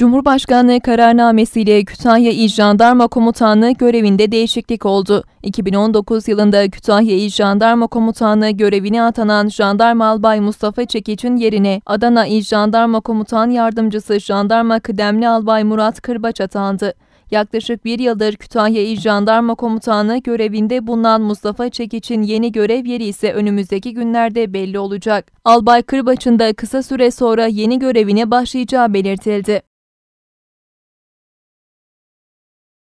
Cumhurbaşkanlığı kararnamesiyle Kütahya İl Jandarma Komutanlığı görevinde değişiklik oldu. 2019 yılında Kütahya İl Jandarma Komutanlığı görevini atanan Jandarma Albay Mustafa Çekiç'in yerine Adana İl Jandarma Komutan Yardımcısı Jandarma Kıdemli Albay Murat Kırbaç atandı. Yaklaşık bir yıldır Kütahya İl Jandarma Komutanı görevinde bulunan Mustafa Çekiç'in yeni görev yeri ise önümüzdeki günlerde belli olacak. Albay Kırbaç'ın da kısa süre sonra yeni görevine başlayacağı belirtildi.